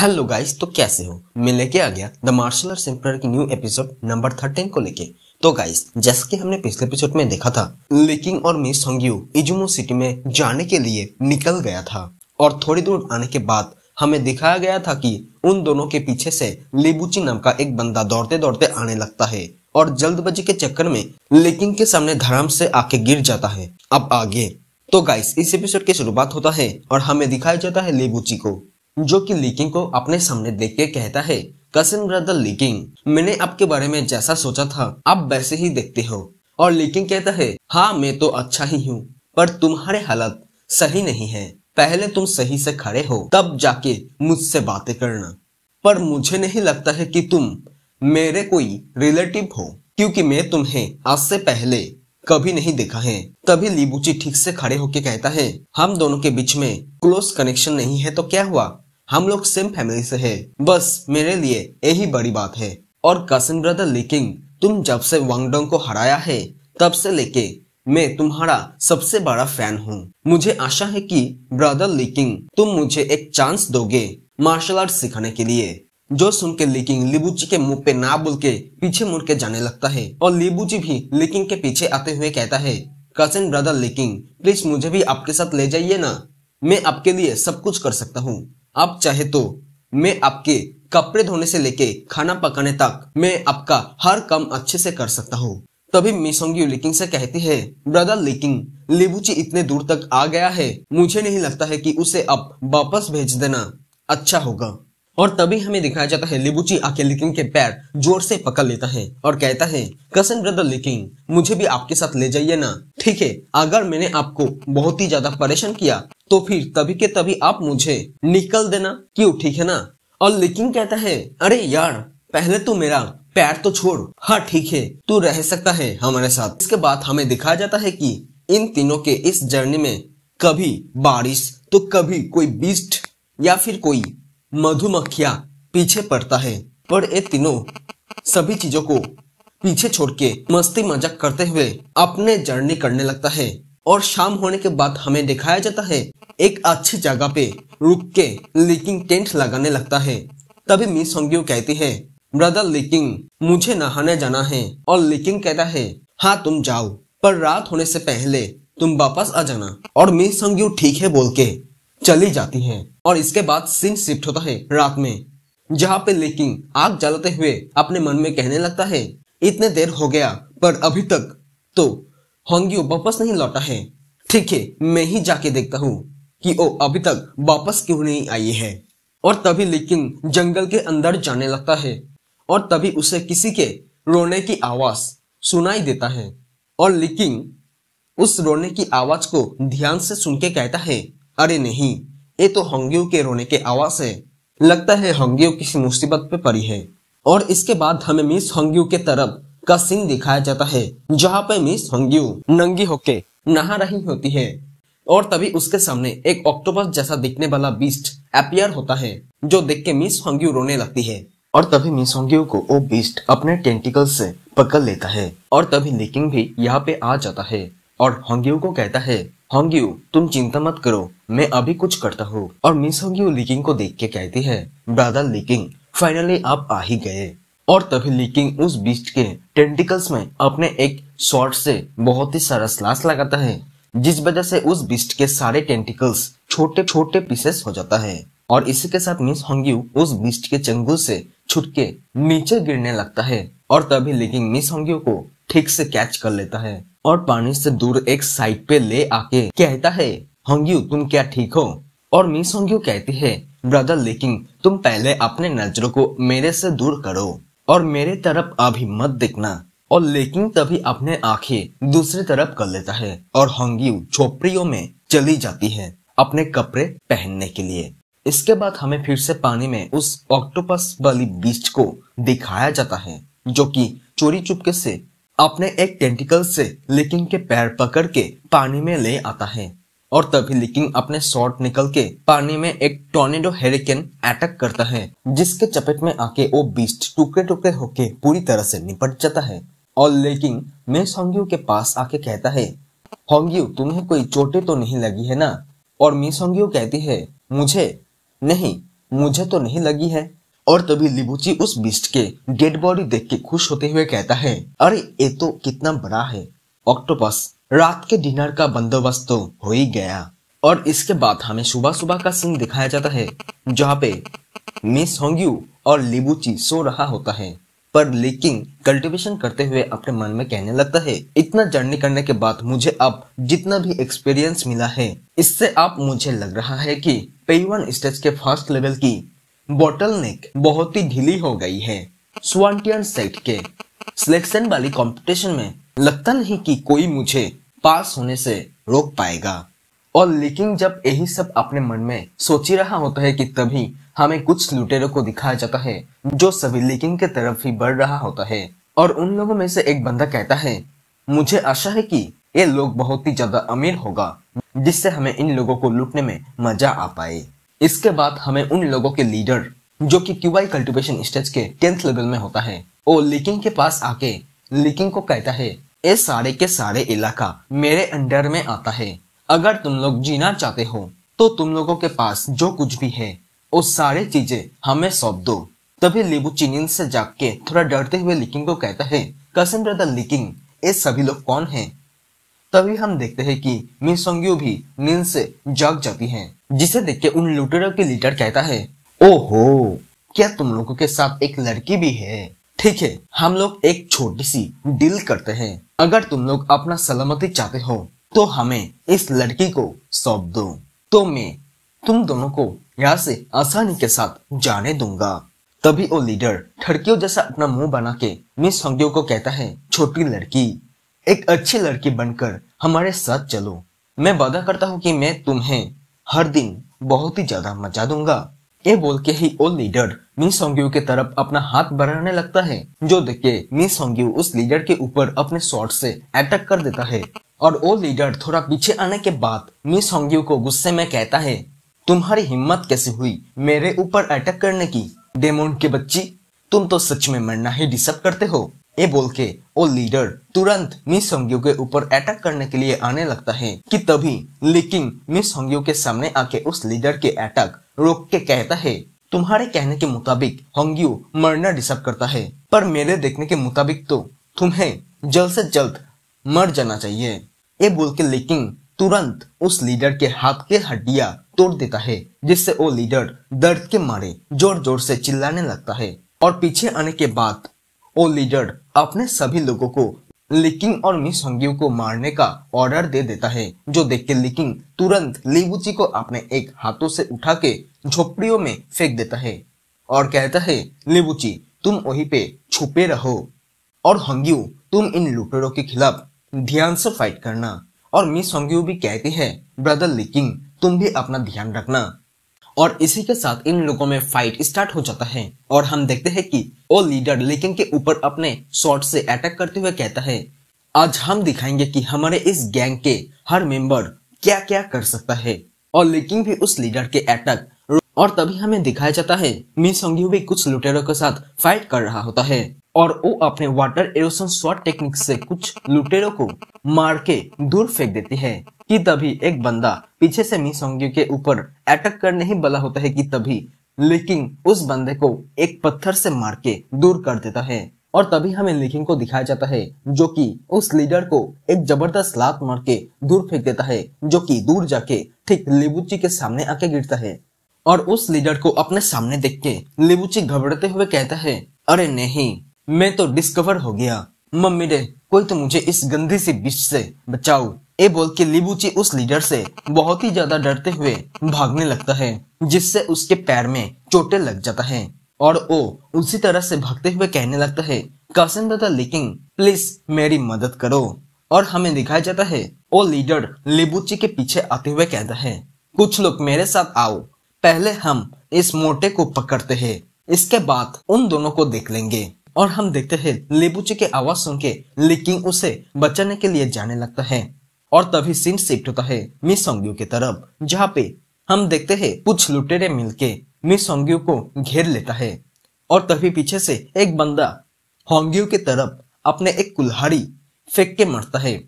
hello guys तो कैसे हो मैं लेके आ गया द मार्शल आर्ट एम्पायर की न्यू एपिसोड नंबर थर्टीन को लेके तो गाइस जैसे कि हमने पिछले एपिसोड में देखा था लिकिंग और मिस होंग्यू इजुमो सिटी में जाने के लिए निकल गया था और थोड़ी दूर आने के बाद हमें दिखाया गया था कि उन दोनों के पीछे से लेबुची नाम का एक बंदा दौड़ते दौड़ते आने लगता है और जल्दबाजी के चक्कर में लेकिन के सामने धराम से आके गिर जाता है अब आगे तो गाइस इस एपिसोड की शुरुआत होता है और हमें दिखाया जाता है लेबुची को जो कि लीकिंग को अपने सामने देख के कहता है कसिन ब्रदर लीकिंग मैंने आपके बारे में जैसा सोचा था आप वैसे ही देखते हो और लीकिंग कहता है हाँ मैं तो अच्छा ही हूँ पर तुम्हारे हालत सही नहीं है पहले तुम सही से खड़े हो तब जाके मुझसे बातें करना पर मुझे नहीं लगता है कि तुम मेरे कोई रिलेटिव हो क्योंकि मैं तुम्हें आज से पहले कभी नहीं देखा है तभी लीबूची ठीक से खड़े होके कहता है हम दोनों के बीच में क्लोज कनेक्शन नहीं है तो क्या हुआ हम लोग सेम फैमिली से है बस मेरे लिए यही बड़ी बात है और कसन ब्रदर लिकिंग तुम जब से वांगडोंग को हराया है तब से लेके मैं तुम्हारा सबसे बड़ा फैन हूँ मुझे आशा है कि ब्रदर लिकिंग तुम मुझे एक चांस दोगे मार्शल आर्ट सिखाने के लिए जो सुन के लिकिंग लिबूची के मुंह पे ना बोल के पीछे मुड़ के जाने लगता है और लिबूची भी लिकिंग के पीछे आते हुए कहता है कजन ब्रदर लिकिंग प्लीज मुझे भी आपके साथ ले जाइए ना मैं आपके लिए सब कुछ कर सकता हूँ आप चाहे तो मैं आपके कपड़े धोने से लेके खाना पकाने तक मैं आपका हर काम अच्छे से कर सकता हूँ तभी मिसोंगी लिकिंग से कहती है ब्रदर लिकिंग लिबुची इतने दूर तक आ गया है मुझे नहीं लगता है कि उसे अब वापस भेज देना अच्छा होगा और तभी हमें दिखाया जाता है लिबुची आके लिकिंग के पैर जोर से पकड़ लेता है और कहता है कसन ब्रदर लिकिंग मुझे भी आपके साथ ले जाइए ना ठीक है अगर मैंने आपको बहुत ही ज्यादा परेशान किया तो फिर तभी के तभी आप मुझे निकल देना क्यों ठीक है ना और लेकिन कहता है अरे यार पहले तू तो मेरा पैर तो छोड़ हाँ ठीक है तू रह सकता है हमारे साथ इसके बाद हमें दिखाया जाता है कि इन तीनों के इस जर्नी में कभी बारिश तो कभी कोई बिस्ट या फिर कोई मधुमक्खिया पीछे पड़ता है पर ये तीनों सभी चीजों को पीछे छोड़ के मस्ती मजाक करते हुए अपने जर्नी करने लगता है और शाम होने के बाद हमें दिखाया जाता है एक अच्छी जगह पे रुक के लीकिंग टेंट लगाने लगता है तभी मिस होंगी कहती है ब्रदर लीकिंग मुझे नहाने जाना है और लीकिंग कहता है हाँ तुम जाओ पर रात होने से पहले तुम वापस आ जाना और मिस होंग्यू ठीक है बोल के चली जाती है और इसके बाद सीन शिफ्ट होता है रात में जहाँ पे लिकिंग आग जलाते हुए अपने मन में कहने लगता है इतने देर हो गया पर अभी तक तो होंगी वापस नहीं लौटा है ठीक है मैं ही जाके देखता हूँ कि वो अभी तक वापस क्यों नहीं आई है और तभी लेकिन जंगल के अंदर जाने लगता है और तभी उसे किसी के रोने की आवाज सुनाई देता है और लेकिन उस रोने की आवाज को ध्यान से सुन के कहता है अरे नहीं ये तो हंग्यू के रोने की आवाज है लगता है हंग्यू किसी मुसीबत पे पड़ी है और इसके बाद हमें मिस हंग्यू के तरफ का सीन दिखाया जाता है जहाँ पे मिस हंग्यू नंगी होके नहा रही होती है और तभी उसके सामने एक ऑक्टोपस जैसा दिखने वाला बीस्ट अपियर होता है जो देख के मिस होंग्यू रोने लगती है और तभी मिस होंग्यू को वो बीस्ट अपने टेंटिकल से पकड़ लेता है और तभी लिकिंग भी यहाँ पे आ जाता है और होंग्यू को कहता है होंग्यू तुम चिंता मत करो मैं अभी कुछ करता हूँ और मिस होंग्यू लिकिंग को देख के कहती है ब्रदर लिकिंग फाइनली आप आ ही गए और तभी लीकिंग उस बीस्ट के टेंटिकल्स में अपने एक शॉर्ट से बहुत ही सारा स्लास लगाता है जिस वजह से उस बिस्ट के सारे टेंटिकल्स छोटे छोटे पीसेस हो जाता है और इसी के साथ मिस होंग्यू उस बिस्ट के चंगुल से छुटके नीचे गिरने लगता है और तभी लेकिन मिस होंग्यू को ठीक से कैच कर लेता है और पानी से दूर एक साइड पे ले आके कहता है होंग्यू तुम क्या ठीक हो और मिस होंग्यू कहती है ब्रदर लेकिन तुम पहले अपने नजरों को मेरे से दूर करो और मेरे तरफ अभी मत देखना और लेकिन तभी अपने आंखें दूसरी तरफ कर लेता है और हंगी झोपड़ियों में चली जाती है अपने कपड़े पहनने के लिए इसके बाद हमें फिर से पानी में उस ऑक्टोपस वाली बीच को दिखाया जाता है जो कि चोरी चुपके से अपने एक टेंटिकल से लेकिन के पैर पकड़ के पानी में ले आता है और तभी लेकिन अपने शॉर्ट निकल के पानी में एक टोर्नेडो हेरिकेन अटैक करता है जिसके चपेट में आके वो बीस्ट टुकड़े टुकड़े होके पूरी तरह से निपट जाता है और लेकिन मैं सोंगयू के पास आके कहता है होंगयू तुम्हें कोई चोटें तो नहीं लगी है ना और मी सोंगयू कहती है मुझे नहीं मुझे तो नहीं लगी है और तभी लिबुची उस बिस्ट के डेड बॉडी देख के खुश होते हुए कहता है अरे ये तो कितना बड़ा है ऑक्टोपस रात के डिनर का बंदोबस्त तो हो ही गया और इसके बाद हमें सुबह सुबह का सीन दिखाया जाता है जहाँ पे मिस होंगयू और लिबुची सो रहा होता है पर लेकिन कल्टीवेशन करते हुए अपने मन में कहने लगता है इतना जर्नी करने के बाद मुझे अब जितना भी एक्सपीरियंस मिला है इससे आप मुझे लग रहा है कि पेवन स्टेज के फर्स्ट लेवल की बॉटल नेक बहुत ही ढीली हो गई है स्वांटियन सेट के सिलेक्शन वाली कंपटीशन में लगता नहीं कि कोई मुझे पास होने से रोक पाएगा और लेकिन जब यही सब अपने मन में सोच ही रहा होता है कि तभी हमें कुछ लुटेरों को दिखाया जाता है जो सभी लेकिन के तरफ ही बढ़ रहा होता है और उन लोगों में से एक बंदा कहता है मुझे आशा है कि ये लोग बहुत ही ज्यादा अमीर होगा जिससे हमें इन लोगों को लूटने में मजा आ पाए इसके बाद हमें उन लोगों के लीडर जो कि क्यूआई कल्टिवेशन स्टेज के टेंथ लेवल में होता है वो लिकिंग के पास आके लिकिंग को कहता है ये सारे के सारे इलाका मेरे अंडर में आता है अगर तुम लोग जीना चाहते हो तो तुम लोगों के पास जो कुछ भी है वो सारी चीजें हमें सौंप दो तभी लिबू चीनिन से जाग के थोड़ा डरते हुए लिकिंग को कहता है कसम ब्रदर लिकिंग ये सभी लोग कौन है तभी हम देखते हैं कि मिसोंगियो भी नींद से जाग जाती है जिसे देख के उन लुटेरों के लीडर कहता है ओहो क्या तुम लोगों के साथ एक लड़की भी है ठीक है हम लोग एक छोटी सी डील करते हैं अगर तुम लोग अपना सलामती चाहते हो तो हमें इस लड़की को सौंप दो तो मैं तुम दोनों को यहाँ से आसानी के साथ जाने दूंगा तभी वो लीडर ठड़कियों जैसा अपना मुंह बना के मिस होंग्यो को कहता है छोटी लड़की एक अच्छी लड़की बनकर हमारे साथ चलो मैं वादा करता हूँ कि मैं तुम्हें हर दिन बहुत ही ज्यादा मजा दूंगा ये बोल के ही वो लीडर मिस होंग्यू के तरफ अपना हाथ बढ़ाने लगता है जो देख के मिस होंग्यू उस लीडर के ऊपर अपने शॉर्ट से अटैक कर देता है और वो लीडर थोड़ा पीछे आने के बाद मिस होंग्यू को गुस्से में कहता है तुम्हारी हिम्मत कैसे हुई मेरे ऊपर अटैक करने की डेमोन की बच्ची तुम तो सच में मरना ही डिसर्व करते हो ये बोल के वो लीडर तुरंत मिस होंग्यू के ऊपर अटैक करने के लिए आने लगता है कि तभी लेकिन मिस होंग्यू के सामने आके उस लीडर के अटैक रोक के कहता है तुम्हारे कहने के मुताबिक होंग्यू मरना डिसर्व करता है पर मेरे देखने के मुताबिक तो तुम्हें जल्द से जल्द मर जाना चाहिए ये बोल के लेकिन तुरंत उस लीडर के हाथ के हड्डियां तोड़ देता है जिससे वो लीडर दर्द के मारे जोर जोर से चिल्लाने लगता है और पीछे आने के बाद वो लीडर अपने सभी लोगों को लिकिंग और मिस हंगियो को मारने का ऑर्डर दे देता है जो देख के लिकिंग तुरंत लीबूची को अपने एक हाथों से उठा के झोपड़ियों में फेंक देता है और कहता है लिबूची तुम वहीं पे छुपे रहो और हंग्यू तुम इन लुटेरों के खिलाफ ध्यान से फाइट करना और मिस हंग्यू भी कहती है ब्रदर लिकिंग तुम भी अपना ध्यान रखना और इसी के साथ इन लोगों में फाइट स्टार्ट हो जाता है और हम देखते हैं कि वो लीडर लेकिन के ऊपर अपने शॉट से अटैक करते हुए कहता है आज हम दिखाएंगे कि हमारे इस गैंग के हर मेंबर क्या क्या कर सकता है और लेकिन भी उस लीडर के अटैक और तभी हमें दिखाया जाता है मिस हंग्यू भी कुछ लुटेरों के साथ फाइट कर रहा होता है और वो अपने वाटर एरोसन शॉट टेक्निक से कुछ लुटेरों को मार के दूर फेंक देती है कि तभी एक बंदा पीछे से मिसोंग्यू के ऊपर अटैक करने ही बला होता है कि तभी लेकिन उस बंदे को एक पत्थर से मार के दूर कर देता है और तभी हमें लेकिन को दिखाया जाता है जो कि उस लीडर को एक जबरदस्त लात मार के दूर फेंक देता है जो कि दूर जाके ठीक लिबुची के सामने आके गिरता है और उस लीडर को अपने सामने देख के लिबुची घबराते हुए कहता है अरे नहीं मैं तो डिस्कवर हो गया मम्मी डे कोई तो मुझे इस गंदी सी बिच से बचाओ ये बोल के लिबूची उस लीडर से बहुत ही ज्यादा डरते हुए भागने लगता है जिससे उसके पैर में चोटें लग जाता है और वो उसी तरह से भागते हुए कहने लगता है कासिम दादा लेकिन प्लीज मेरी मदद करो और हमें दिखाया जाता है वो लीडर लिबूची के पीछे आते हुए कहता है कुछ लोग मेरे साथ आओ पहले हम इस मोटे को पकड़ते हैं इसके बाद उन दोनों को देख लेंगे और हम देखते हैं लेबुचे की आवाज सुन के लिकिंग उसे बचाने के लिए जाने लगता है और तभी सीन शिफ्ट होता है मिस सोंग्यू की तरफ जहाँ पे हम देखते हैं कुछ लुटेरे मिलके मिस होंग्यू को घेर लेता है और तभी पीछे से एक बंदा होंग्यू की तरफ अपने एक कुल्हाड़ी फेंक के मरता है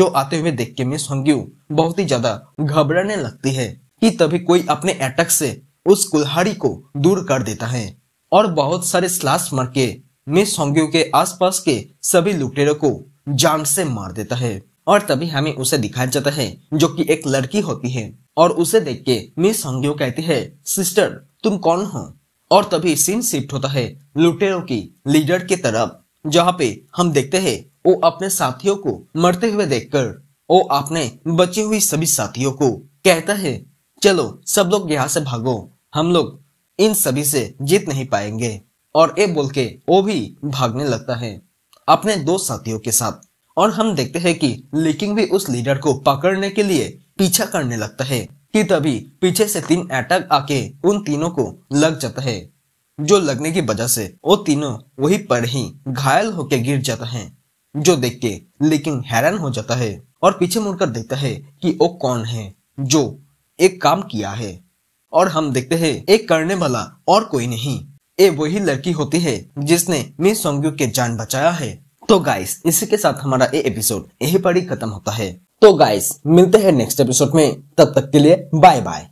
जो आते हुए देख के मिस होंग्यू बहुत ही ज्यादा घबराने लगती है कि तभी कोई अपने अटैक से उस कुल्हाड़ी को दूर कर देता है और बहुत सारे स्लास मर के मिस सोंग्यू के आसपास के सभी लुटेरों को जान से मार देता है और तभी हमें उसे दिखाया जाता है जो कि एक लड़की होती है और उसे देख के मिस संग्यो कहती है सिस्टर तुम कौन हो और तभी सीन शिफ्ट होता है लुटेरों की लीडर की तरफ जहाँ पे हम देखते हैं वो अपने साथियों को मरते हुए देखकर वो अपने बची हुई सभी साथियों को कहता है चलो सब लोग यहाँ से भागो हम लोग इन सभी से जीत नहीं पाएंगे और ये बोल के वो भी भागने लगता है अपने दो साथियों के साथ और हम देखते हैं कि लिकिंग भी उस लीडर को पकड़ने के लिए पीछा करने लगता है कि तभी पीछे से तीन अटैक आके उन तीनों को लग जाता है जो लगने की वजह से वो तीनों वही पर ही घायल होकर गिर जाता है जो देख के लेकिन हैरान हो जाता है और पीछे मुड़कर देखता है कि वो कौन है जो एक काम किया है और हम देखते हैं एक करने वाला और कोई नहीं ये वही लड़की होती है जिसने मिस सोंग्यू के जान बचाया है तो गाइस इसी के साथ हमारा ये एपिसोड यही पर ही खत्म होता है तो गाइस मिलते हैं नेक्स्ट एपिसोड में तब तक के लिए बाय बाय